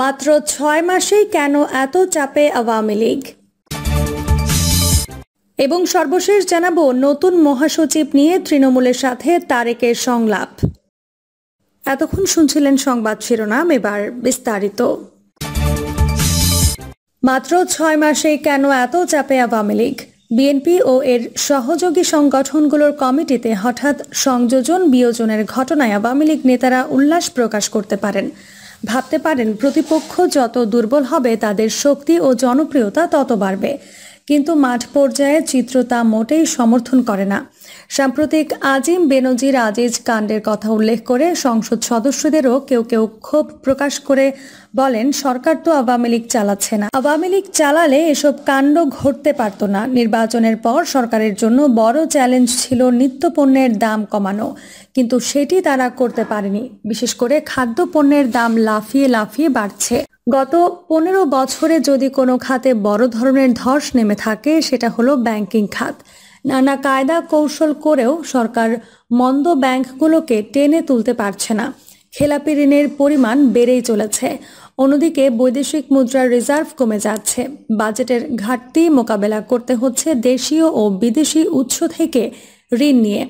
মাত্র ছয় মাসেই কেন এত চাপে আওয়ামী লীগ এবং সর্বশেষ জানাব নতুন মহাসচিব নিয়ে তৃণমূলের সাথে তারেকের সংলাপ এতক্ষণ শুনছিলেন সংবাদ শিরোনাম এবার বিস্তারিত মাত্র ছয় মাসে কেন এত চাপে আওয়ামী লীগ বিএনপি ও এর সহযোগী সংগঠনগুলোর কমিটিতে হঠাৎ সংযোজন বিয়োজনের ঘটনায় আওয়ামী লীগ নেতারা উল্লাস প্রকাশ করতে পারেন ভাবতে পারেন প্রতিপক্ষ যত দুর্বল হবে তাদের শক্তি ও জনপ্রিয়তা তত বাড়বে কিন্তু মাঠ পর্যায়ে চিত্র তা মোটেই সমর্থন করে না সাম্প্রতিক আজিম বেনজির আজিজ কাণ্ডের কথা উল্লেখ করে সংসদ সদস্যদেরও কেউ কেউ ক্ষোভ প্রকাশ করে বলেন সরকার তো আওয়ামী লীগ চালাচ্ছে না আওয়ামী লীগ চালালে এসব কাণ্ড ঘটতে পারত না নির্বাচনের পর সরকারের জন্য বড় চ্যালেঞ্জ ছিল নিত্যপণ্যের দাম কমানো কিন্তু সেটি তারা করতে পারেনি বিশেষ করে খাদ্যপণ্যের দাম লাফিয়ে লাফিয়ে বাড়ছে গত পনেরো বছরে যদি কোনো খাতে বড় ধরনের ধস নেমে থাকে সেটা হলো ব্যাংকিং খাত নানা কায়দা কৌশল করেও সরকার মন্দ ব্যাংকগুলোকে টেনে তুলতে পারছে না খেলাপি ঋণের পরিমাণ বেড়েই চলেছে অন্যদিকে বৈদেশিক মুদ্রার রিজার্ভ কমে যাচ্ছে বাজেটের ঘাটতি মোকাবেলা করতে হচ্ছে দেশীয় ও বিদেশি উৎস থেকে ঋণ নিয়ে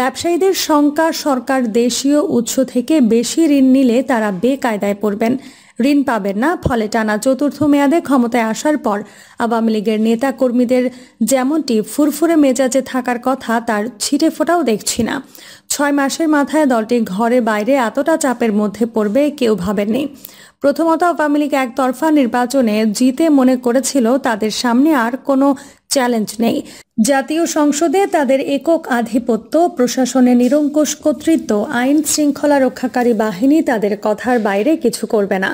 ব্যবসায়ীদের শঙ্কা সরকার দেশীয় উৎস থেকে বেশি ঋণ নিলে তারা বেকায়দায় পড়বেন ঋণ পাবেন না ফলে টানা চতুর্থ মেয়াদে ক্ষমতায় আসার পর আওয়ামী লীগের নেতা কর্মীদের যেমনটি ফুরফুরে মেজাজে থাকার কথা তার ছিটে ফোটাও দেখছি না ছয় মাসের মাথায় দলটি ঘরে বাইরে এতটা চাপের মধ্যে পড়বে কেউ ভাবেননি প্রথমত আওয়ামী লীগ একতরফা নির্বাচনে জিতে মনে করেছিল তাদের সামনে আর কোনো চ্যালেঞ্জ নেই জাতীয় সংসদে তাদের একক আধিপত্য প্রশাসনে নিরঙ্কুশ কর্তৃত্ব আইন শৃঙ্খলা রক্ষাকারী বাহিনী তাদের কথার বাইরে কিছু করবে না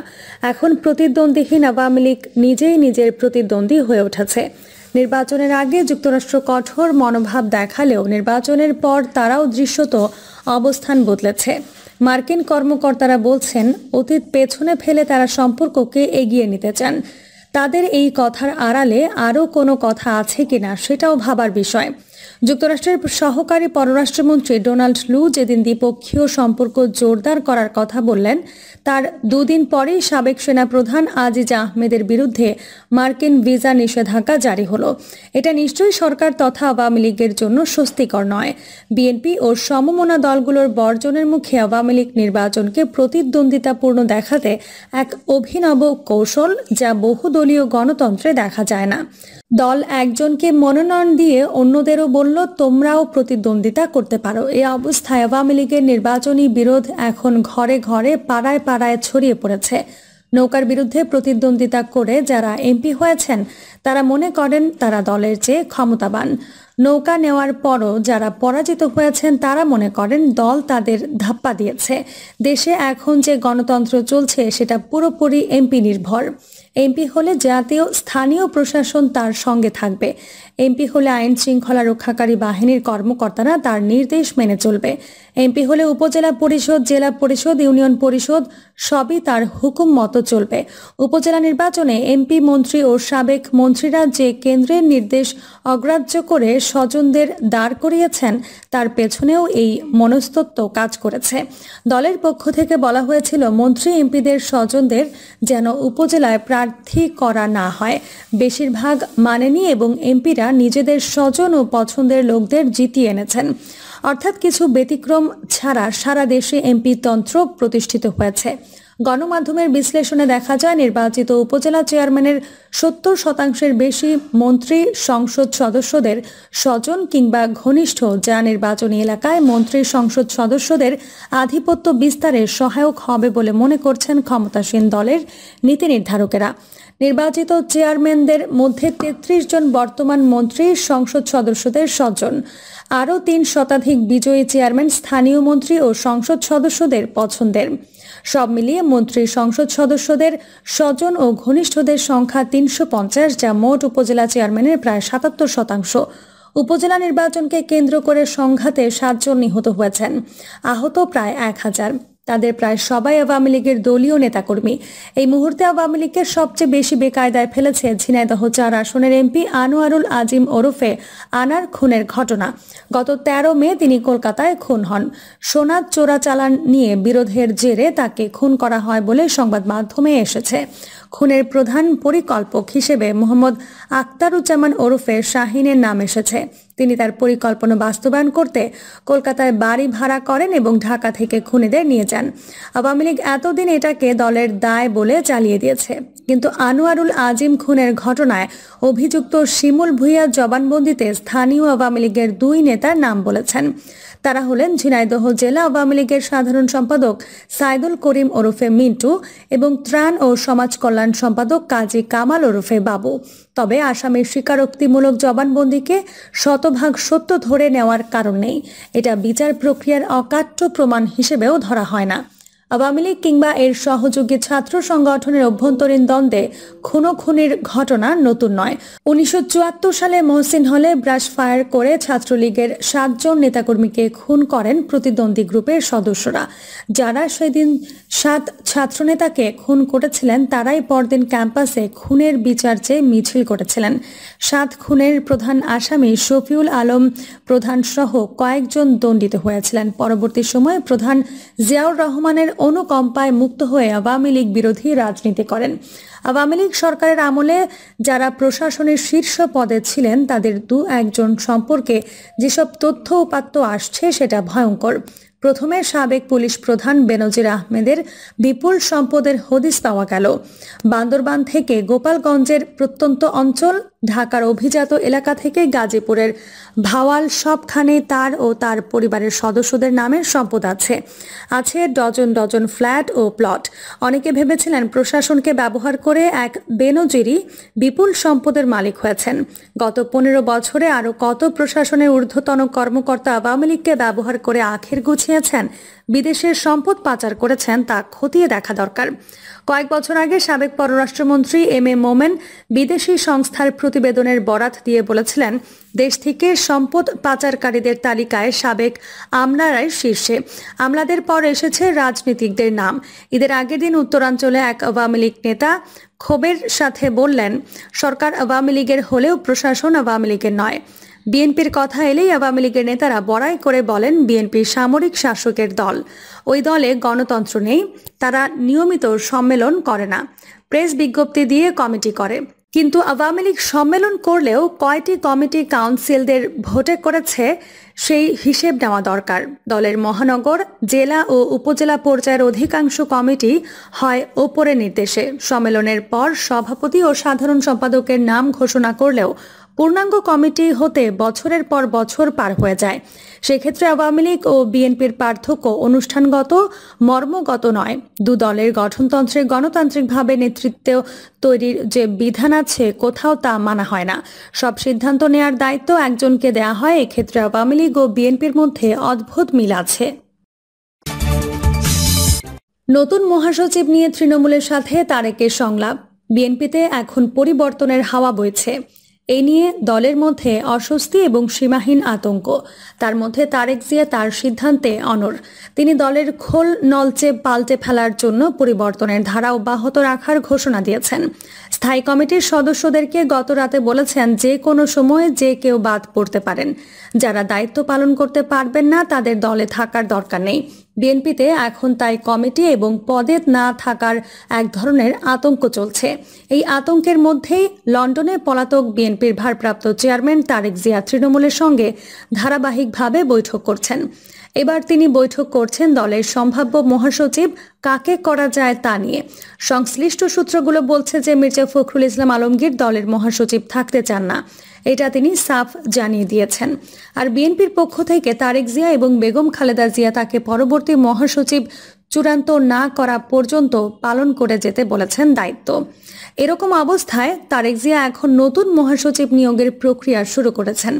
এখন প্রতিদ্বন্দ্বীহীন আওয়ামী লীগ নিজেই নিজের প্রতিদ্বন্দ্বী হয়ে উঠেছে নির্বাচনের আগে যুক্তরাষ্ট্র কঠোর মনোভাব দেখালেও নির্বাচনের পর তারাও দৃশ্যত অবস্থান বদলেছে মার্কিন কর্মকর্তারা বলছেন অতীত পেছনে ফেলে তারা সম্পর্ককে এগিয়ে নিতে চান তাদের এই কথার আড়ালে আরও কোনো কথা আছে কিনা সেটাও ভাবার বিষয় যুক্তরাষ্ট্রের সহকারী পররাষ্ট্রমন্ত্রী ডোনাল্ড লু যেদিন দ্বিপক্ষীয় সম্পর্ক জোরদার করার কথা বললেন তার দুদিন পরেই সাবেক সেনা প্রধান আজিজা আহমেদের বিরুদ্ধে মার্কিন ভিসা নিষেধাজ্ঞা জারি হল এটা নিশ্চয়ই সরকার তথা আওয়ামী লীগের জন্য স্বস্তিকর নয় বিএনপি ও সমমনা দলগুলোর বর্জনের মুখে আওয়ামী লীগ নির্বাচনকে প্রতিদ্বন্দ্বিতাপূর্ণ দেখাতে এক অভিনব কৌশল যা বহুদলীয় গণতন্ত্রে দেখা যায় না দল একজনকে মনোনয়ন দিয়ে অন্যদেরও বলল তোমরাও প্রতিদ্বন্দ্বিতা করতে পারো এই অবস্থায় আওয়ামী লীগের নির্বাচনী বিরোধ এখন ঘরে ঘরে পাড়ায় পাড়ায় ছড়িয়ে পড়েছে নৌকার বিরুদ্ধে প্রতিদ্বন্দ্বিতা করে যারা এমপি হয়েছেন তারা মনে করেন তারা দলের চেয়ে ক্ষমতাবান নৌকা নেওয়ার পরও যারা পরাজিত হয়েছেন তারা মনে করেন দল তাদের ধাপ্পা দিয়েছে দেশে এখন যে গণতন্ত্র চলছে সেটা পুরোপুরি এমপি নির্ভর এমপি হলে জাতীয় স্থানীয় প্রশাসন তার সঙ্গে থাকবে এমপি হলে আইন শৃঙ্খলা রক্ষাকারী বাহিনীর কর্মকর্তারা তার নির্দেশ মেনে চলবে এমপি হলে উপজেলা পরিষদ জেলা পরিষদ ইউনিয়ন পরিষদ সবই তার হুকুম মতো চলবে উপজেলা নির্বাচনে এমপি মন্ত্রী ও সাবেক মন্ত্রীরা যে কেন্দ্রের নির্দেশ অগ্রাহ্য করে স্বজনদের দাঁড় করিয়েছেন তার পেছনেও এই মনস্তত্ব কাজ করেছে দলের পক্ষ থেকে বলা হয়েছিল মন্ত্রী এমপিদের স্বজনদের যেন উপজেলায় প্রার্থী করা না হয় বেশিরভাগ মানেনি এবং এমপিরা নিজেদের স্বজন ও পছন্দের লোকদের জিতিয়ে এনেছেন অর্থাৎ কিছু ব্যতিক্রম ছাড়া সারা দেশে এমপি তন্ত্র প্রতিষ্ঠিত হয়েছে গণমাধ্যমের বিশ্লেষণে দেখা যায় নির্বাচিত উপজেলা চেয়ারম্যানের সত্তর শতাংশের বেশি মন্ত্রী সংসদ সদস্যদের স্বজন কিংবা ঘনিষ্ঠ যা নির্বাচনী এলাকায় মন্ত্রী সংসদ সদস্যদের আধিপত্য বিস্তারে সহায়ক হবে বলে মনে করছেন ক্ষমতাসীন দলের নীতি নির্ধারকেরা নির্বাচিত চেয়ারম্যানদের মধ্যে তেত্রিশ জন বর্তমান মন্ত্রী সংসদ সদস্যদের স্বজন আরও তিন শতাধিক বিজয়ী চেয়ারম্যান স্থানীয় মন্ত্রী ও সংসদ সদস্যদের পছন্দের সব মিলিয়ে মন্ত্রী সংসদ সদস্যদের স্বজন ও ঘনিষ্ঠদের সংখ্যা তিনশো যা মোট উপজেলা চেয়ারম্যানের প্রায় সাতাত্তর শতাংশ উপজেলা নির্বাচনকে কেন্দ্র করে সংঘাতে সাতজন নিহত হয়েছেন আহত প্রায় এক হাজার তাদের প্রায় সবাই আওয়ামী লীগের দলীয় নেতাকর্মী এই মুহূর্তে আওয়ামী লীগের সবচেয়ে বেশি বেকায়দায় ফেলেছে ঝিনাইদহ চার আসনের এমপি আনোয়ারুল আজিম ওরফে আনার খুনের ঘটনা গত ১৩ মে তিনি কলকাতায় খুন হন সোনা চোরাচালান নিয়ে বিরোধের জেরে তাকে খুন করা হয় বলে সংবাদ মাধ্যমে এসেছে খুনের প্রধান পরিকল্পক হিসেবে মোহাম্মদ আক্তারুজ্জামান ওরফে শাহিনের নাম এসেছে তিনি তার পরিকল্পনা বাস্তবায়ন করতে কলকাতায় বাড়ি ভাড়া করেন এবং ঢাকা থেকে খুনিদের নিয়ে যান আওয়ামী লীগ এতদিন এটাকে দলের দায় বলে চালিয়ে দিয়েছে কিন্তু আনোয়ারুল আজিম খুনের ঘটনায় অভিযুক্ত শিমুল ভুইয়ার জবানবন্দিতে স্থানীয় আওয়ামী লীগের দুই নেতার নাম বলেছেন তারা হলেন ঝিনাইদহ জেলা আওয়ামী লীগের সাধারণ সম্পাদক সাইদুল করিম ওরফে মিন্টু এবং ত্রাণ ও সমাজ কল্যাণ সম্পাদক কাজী কামাল ওরফে বাবু তবে আসামের স্বীকারোক্তিমূলক জবানবন্দিকে শত শতভাগ সত্য ধরে নেওয়ার কারণ নেই এটা বিচার প্রক্রিয়ার অকাট্য প্রমাণ হিসেবেও ধরা হয় না আওয়ামী লীগ কিংবা এর সহযোগী ছাত্র সংগঠনের অভ্যন্তরীণ দ্বন্দ্বে খুনো খুনির ঘটনা নতুন নয় উনিশশো সালে মহসিন হলে ব্রাশ ফায়ার করে ছাত্রলীগের সাতজন নেতাকর্মীকে খুন করেন প্রতিদ্বন্দ্বী গ্রুপের সদস্যরা যারা সেদিন সাত ছাত্রনেতাকে খুন করেছিলেন তারাই পরদিন ক্যাম্পাসে খুনের বিচার চেয়ে মিছিল করেছিলেন সাত খুনের প্রধান আসামি শফিউল আলম প্রধান সহ কয়েকজন দণ্ডিত হয়েছিলেন পরবর্তী সময়ে প্রধান জিয়াউর রহমানের অনুকম্পায় মুক্ত হয়ে আওয়ামী লীগ বিরোধী রাজনীতি করেন আওয়ামী লীগ সরকারের আমলে যারা প্রশাসনের শীর্ষ পদে ছিলেন তাদের দু একজন সম্পর্কে যেসব তথ্য উপাত্ত আসছে সেটা ভয়ঙ্কর প্রথমে সাবেক পুলিশ প্রধান বেনজির আহমেদের বিপুল সম্পদের হদিস পাওয়া গেল বান্দরবান থেকে গোপালগঞ্জের প্রত্যন্ত অঞ্চল ঢাকার অভিজাত এলাকা থেকে গাজীপুরের ভাওয়াল সবখানে তার ও তার পরিবারের সদস্যদের নামের সম্পদ আছে আছে ডজন ডজন ফ্ল্যাট ও প্লট অনেকে ভেবেছিলেন প্রশাসনকে ব্যবহার করে এক বেনজিরই বিপুল সম্পদের মালিক হয়েছেন গত পনেরো বছরে আরও কত প্রশাসনের ঊর্ধ্বতন কর্মকর্তা আওয়ামী লীগকে ব্যবহার করে আখের গুছিয়ে নিয়েছেন বিদেশের সম্পদ পাচার করেছেন তা খতিয়ে দেখা দরকার কয়েক বছর আগে সাবেক পররাষ্ট্রমন্ত্রী এম এ মোমেন বিদেশি সংস্থার প্রতিবেদনের বরাত দিয়ে বলেছিলেন দেশ থেকে সম্পদ পাচারকারীদের তালিকায় সাবেক আমলারাই শীর্ষে আমলাদের পর এসেছে রাজনীতিকদের নাম ঈদের আগের দিন উত্তরাঞ্চলে এক আওয়ামী লীগ নেতা ক্ষোভের সাথে বললেন সরকার আওয়ামী লীগের হলেও প্রশাসন আওয়ামী লীগের নয় বিএনপির কথা এলেই আওয়ামী লীগের নেতারা বড়াই করে বলেন বিএনপি সামরিক শাসকের দল ওই দলে গণতন্ত্র নেই তারা নিয়মিত সম্মেলন করে না প্রেস বিজ্ঞপ্তি দিয়ে কমিটি করে কিন্তু আওয়ামী লীগ সম্মেলন করলেও কয়টি কমিটি কাউন্সিলদের ভোটে করেছে সেই হিসেব নেওয়া দরকার দলের মহানগর জেলা ও উপজেলা পর্যায়ের অধিকাংশ কমিটি হয় ওপরে নির্দেশে সম্মেলনের পর সভাপতি ও সাধারণ সম্পাদকের নাম ঘোষণা করলেও পূর্ণাঙ্গ কমিটি হতে বছরের পর বছর পার হয়ে যায় সেক্ষেত্রে আওয়ামী লীগ ও বিএনপির পার্থক্য অনুষ্ঠানগত মর্মগত নয় দু দলের গঠনতন্ত্রে গণতান্ত্রিকভাবে নেতৃত্ব তৈরির যে বিধান আছে কোথাও তা মানা হয় না সব সিদ্ধান্ত নেয়ার দায়িত্ব একজনকে দেয়া হয় এক্ষেত্রে আওয়ামী লীগ ও বিএনপির মধ্যে অদ্ভুত মিল আছে নতুন মহাসচিব নিয়ে তৃণমূলের সাথে তারেকের সংলাপ বিএনপিতে এখন পরিবর্তনের হাওয়া বইছে এ নিয়ে দলের মধ্যে অস্বস্তি এবং সীমাহীন আতঙ্ক তার মধ্যে তারেক জিয়া তার সিদ্ধান্তে অনর তিনি দলের খোল নলচে পাল্টে ফেলার জন্য পরিবর্তনের ধারা অব্যাহত রাখার ঘোষণা দিয়েছেন স্থায়ী কমিটির সদস্যদেরকে গত রাতে বলেছেন যে কোনো সময়ে যে কেউ বাদ পড়তে পারেন যারা দায়িত্ব পালন করতে পারবেন না তাদের দলে থাকার দরকার নেই বিএনপিতে এখন তাই কমিটি এবং পদে না থাকার এক ধরনের আতঙ্ক চলছে এই আতঙ্কের মধ্যেই লন্ডনে পলাতক বিএনপির ভারপ্রাপ্ত চেয়ারম্যান তারেক জিয়া তৃণমূলের সঙ্গে ধারাবাহিকভাবে বৈঠক করছেন এবার তিনি বৈঠক করছেন দলের সম্ভাব্য মহাসচিব কাকে করা যায় তা নিয়ে সংশ্লিষ্ট সূত্রগুলো বলছে যে মির্জা ফখরুল ইসলাম আলমগীর দলের মহাসচিব থাকতে চান না এটা তিনি সাফ জানিয়ে দিয়েছেন আর বিএনপির পক্ষ থেকে তারেক জিয়া এবং বেগম খালেদা জিয়া তাকে পরবর্তী মহাসচিব চূড়ান্ত না করা পর্যন্ত পালন করে যেতে বলেছেন দায়িত্ব এরকম অবস্থায় তারেক জিয়া এখন নতুন মহাসচিব নিয়োগের প্রক্রিয়া শুরু করেছেন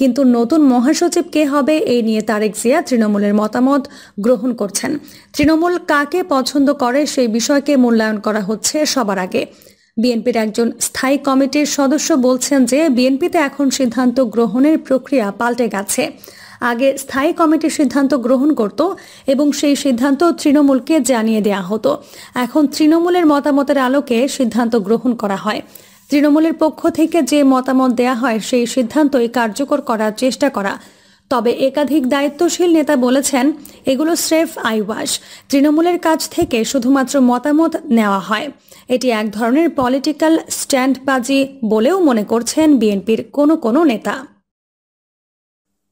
কিন্তু নতুন মহাসচিব কে হবে এই নিয়ে তারেক জিয়া তৃণমূলের মতামত গ্রহণ করছেন তৃণমূল কাকে পছন্দ করে সেই বিষয়কে মূল্যায়ন করা হচ্ছে সবার আগে বিএনপির একজন স্থায়ী কমিটির সদস্য বলছেন যে বিএনপিতে এখন সিদ্ধান্ত গ্রহণের প্রক্রিয়া পাল্টে গেছে আগে স্থায়ী কমিটি সিদ্ধান্ত গ্রহণ করত এবং সেই সিদ্ধান্ত তৃণমূলকে জানিয়ে দেয়া হতো এখন তৃণমূলের মতামতের আলোকে সিদ্ধান্ত গ্রহণ করা হয় তৃণমূলের পক্ষ থেকে যে মতামত দেয়া হয় সেই সিদ্ধান্তই কার্যকর করার চেষ্টা করা তবে একাধিক দায়িত্বশীল নেতা বলেছেন এগুলো স্রেফ আইওয়াশ তৃণমূলের কাছ থেকে শুধুমাত্র মতামত নেওয়া হয় এটি এক ধরনের পলিটিক্যাল স্ট্যান্ডবাজি বলেও মনে করছেন বিএনপির কোনো কোনো নেতা